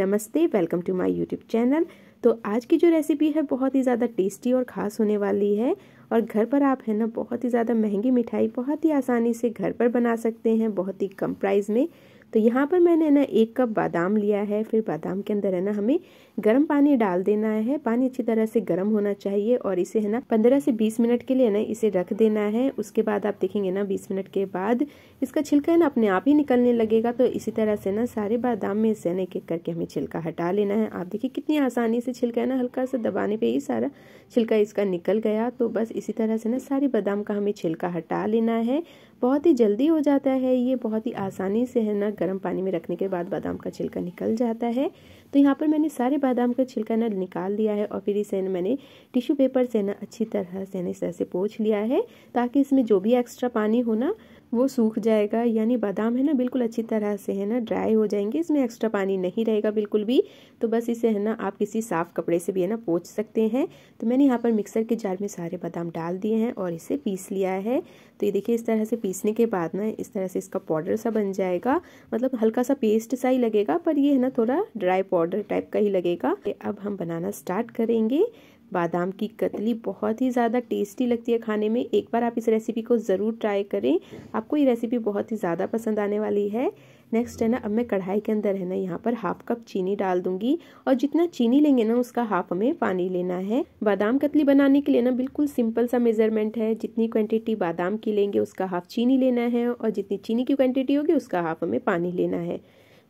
नमस्ते welcome to my YouTube channel तो आज की जो रेसिपी है बहुत ही ज़्यादा टेस्टी और ख़ास होने वाली है और घर पर आप है ना बहुत ही ज़्यादा महंगी मिठाई बहुत ही आसानी से घर पर बना सकते हैं बहुत ही कम प्राइस में तो यहाँ पर मैंने ना एक कप बादाम लिया है फिर बादाम के अंदर है ना हमें गर्म पानी डाल देना है पानी अच्छी तरह से गर्म होना चाहिए और इसे है ना पंद्रह से बीस मिनट के लिए ना इसे रख देना है उसके बाद आप देखेंगे ना बीस मिनट के बाद इसका छिलका है ना अपने आप ही निकलने लगेगा तो इसी तरह से ना सारे बादाम में से ना एक एक करके हमें छिलका हटा लेना है आप देखिए कितनी आसानी से छिलका है ना हल्का सा दबाने पर ही सारा छिलका इसका निकल गया तो बस इसी तरह से ना सारे बादाम का हमें छिलका हटा लेना है बहुत ही जल्दी हो जाता है ये बहुत ही आसानी से है ना गर्म पानी में रखने के बाद बादाम का छिलका निकल जाता है तो यहाँ पर मैंने सारे बादाम का छिलका ना निकाल दिया है और फिर इसे मैंने टिश्यू पेपर से ना अच्छी तरह से ना इस तरह से पोछ लिया है ताकि इसमें जो भी एक्स्ट्रा पानी हो ना वो सूख जाएगा यानी बादाम है ना बिल्कुल अच्छी तरह से है ना ड्राई हो जाएंगे इसमें एक्स्ट्रा पानी नहीं रहेगा बिल्कुल भी तो बस इसे है ना आप किसी साफ़ कपड़े से भी है ना पोच सकते हैं तो मैंने यहाँ पर मिक्सर के जार में सारे बादाम डाल दिए हैं और इसे पीस लिया है तो ये देखिए इस तरह से पीसने के बाद ना इस तरह से इसका पाउडर सा बन जाएगा मतलब हल्का सा पेस्ट सा ही लगेगा पर ये है ना थोड़ा ड्राई पाउडर टाइप का ही लगेगा अब हम बनाना स्टार्ट करेंगे बादाम की कतली बहुत ही ज़्यादा टेस्टी लगती है खाने में एक बार आप इस रेसिपी को ज़रूर ट्राई करें आपको ये रेसिपी बहुत ही ज़्यादा पसंद आने वाली है नेक्स्ट है ना अब मैं कढ़ाई के अंदर है ना यहाँ पर हाफ कप चीनी डाल दूंगी और जितना चीनी लेंगे ना उसका हाफ हमें पानी लेना है बादाम कतली बनाने के लिए ना बिल्कुल सिंपल सा मेजरमेंट है जितनी क्वांटिटी बादाम की लेंगे उसका हाफ चीनी लेना है और जितनी चीनी की क्वांटिटी होगी उसका हाफ हमें पानी लेना है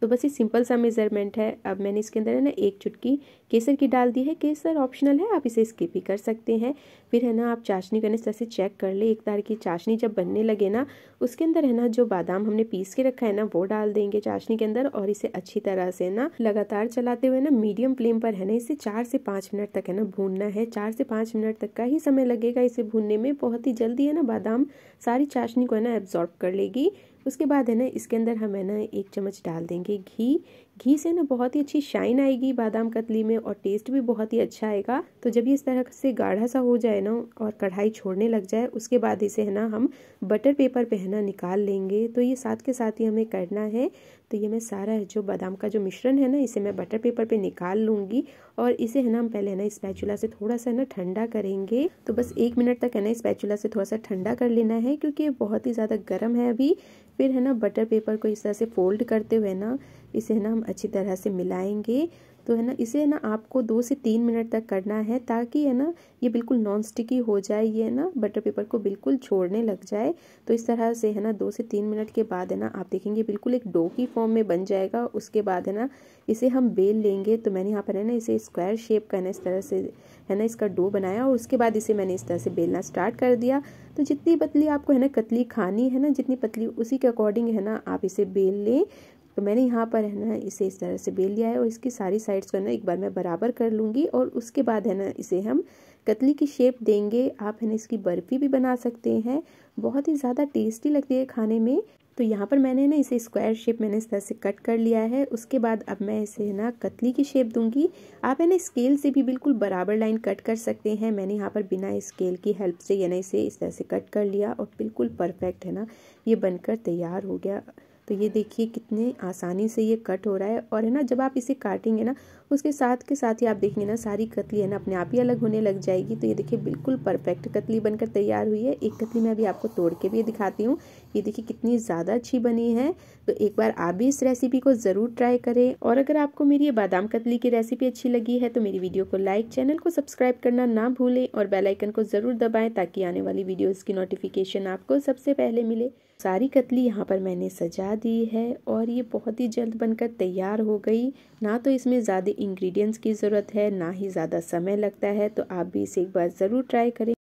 तो बस ये सिंपल सा मेज़रमेंट है अब मैंने इसके अंदर है ना एक चुटकी केसर की डाल दी है केसर ऑप्शनल है आप इसे स्किप ही कर सकते हैं फिर है ना आप चाशनी करने से चेक कर ले एक तार की चाशनी जब बनने लगे ना उसके अंदर है ना जो बादाम हमने पीस के रखा है ना वो डाल देंगे चाशनी के अंदर और इसे अच्छी तरह से ना लगातार चलाते हुए ना मीडियम फ्लेम पर है ना इसे चार से पाँच मिनट तक है ना भूनना है चार से पाँच मिनट तक का ही समय लगेगा इसे भूनने में बहुत ही जल्दी है ना बादाम सारी चाशनी को है ना एब्जॉर्ब कर लेगी उसके बाद है ना इसके अंदर हम है ना एक चम्मच डाल देंगे घी घी से ना बहुत ही अच्छी शाइन आएगी बादाम कतली में और टेस्ट भी बहुत ही अच्छा आएगा तो जब ये इस तरह से गाढ़ा सा हो जाए ना और कढ़ाई छोड़ने लग जाए उसके बाद इसे है ना हम बटर पेपर पे है ना निकाल लेंगे तो ये साथ के साथ ही हमें करना है तो ये मैं सारा जो बादाम का जो मिश्रण है ना इसे मैं बटर पेपर पे निकाल लूँगी और इसे है ना हम पहले है ना स्पैचुला से थोड़ा सा ना ठंडा करेंगे तो बस एक मिनट तक है ना स्पैचुला से थोड़ा सा ठंडा कर लेना है क्योंकि ये बहुत ही ज़्यादा गर्म है अभी फिर है ना बटर पेपर को इस तरह से फोल्ड करते हुए ना इसे है ना हम अच्छी तरह से मिलाएंगे तो है ना इसे है ना आपको दो से तीन मिनट तक करना है ताकि है ना ये बिल्कुल नॉन स्टिकी हो जाए ये है ना बटर पेपर को बिल्कुल छोड़ने लग जाए तो इस तरह से है ना दो से तीन मिनट के बाद है ना आप देखेंगे बिल्कुल एक डो की फॉर्म में बन जाएगा उसके बाद है ना इसे हम बेल लेंगे तो मैंने यहाँ पर है ना इसे स्क्वायर शेप का है ना इस तरह से है ना इसका डो बनाया और उसके बाद इसे मैंने इस तरह से बेलना स्टार्ट कर दिया तो जितनी पतली आपको है ना कतली खानी है ना जितनी पतली उसी के अकॉर्डिंग है ना आप इसे बेल लें तो मैंने यहाँ पर है ना इसे इस तरह से बेल लिया है और इसकी सारी साइड्स को है ना एक बार मैं बराबर कर लूँगी और उसके बाद है ना इसे हम कतली की शेप देंगे आप है ना इसकी बर्फ़ी भी बना सकते हैं बहुत ही ज़्यादा टेस्टी लगती है खाने में तो यहाँ पर मैंने ना इसे स्क्वायर शेप मैंने इस तरह से कट कर लिया है उसके बाद अब मैं इसे है ना कतली की शेप दूंगी आप है ना स्केल से भी बिल्कुल बराबर लाइन कट कर सकते हैं मैंने यहाँ पर बिना स्केल की हेल्प से यानी इसे इस तरह से कट कर लिया और बिल्कुल परफेक्ट है ना ये बनकर तैयार हो गया तो ये देखिए कितने आसानी से ये कट हो रहा है और है ना जब आप इसे काटेंगे ना उसके साथ के साथ ही आप देखेंगे ना सारी कतली है ना अपने आप ही अलग होने लग जाएगी तो ये देखिए बिल्कुल परफेक्ट कतली बनकर तैयार हुई है एक कतली मैं अभी आपको तोड़ के भी दिखाती हूँ ये देखिए कितनी ज़्यादा अच्छी बनी है तो एक बार आप भी इस रेसिपी को ज़रूर ट्राई करें और अगर आपको मेरी ये बादाम कतली की रेसिपी अच्छी लगी है तो मेरी वीडियो को लाइक चैनल को सब्सक्राइब करना ना भूलें और बेलाइकन को ज़रूर दबाएँ ताकि आने वाली वीडियोज़ की नोटिफिकेशन आपको सबसे पहले मिले सारी कतली यहाँ पर मैंने सजा दी है और ये बहुत ही जल्द बनकर तैयार हो गई ना तो इसमें ज़्यादा इंग्रेडिएंट्स की ज़रूरत है ना ही ज़्यादा समय लगता है तो आप भी इसे एक बार ज़रूर ट्राई करें